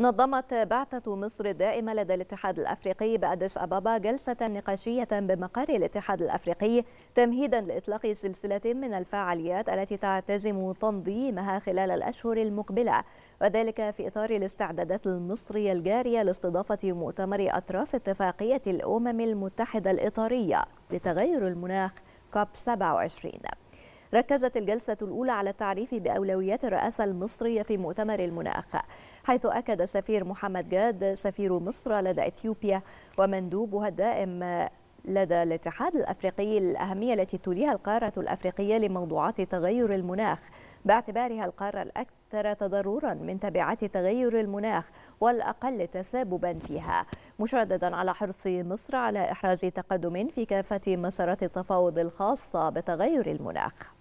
نظمت بعثة مصر الدائمة لدى الاتحاد الأفريقي بأديس أبابا جلسة نقاشية بمقر الاتحاد الأفريقي تمهيدا لإطلاق سلسلة من الفعاليات التي تعتزم تنظيمها خلال الأشهر المقبلة وذلك في إطار الاستعدادات المصرية الجارية لاستضافة مؤتمر أطراف اتفاقية الأمم المتحدة الإطارية لتغير المناخ كوب 27 ركزت الجلسة الأولى على التعريف بأولويات الرئاسة المصرية في مؤتمر المناخ حيث أكد سفير محمد جاد سفير مصر لدى إثيوبيا ومندوبها الدائم لدى الاتحاد الأفريقي الأهمية التي توليها القارة الأفريقية لموضوعات تغير المناخ باعتبارها القارة الأكثر تضررا من تبعات تغير المناخ والأقل تسببا فيها مشددا على حرص مصر على إحراز تقدم في كافة مسارات التفاوض الخاصة بتغير المناخ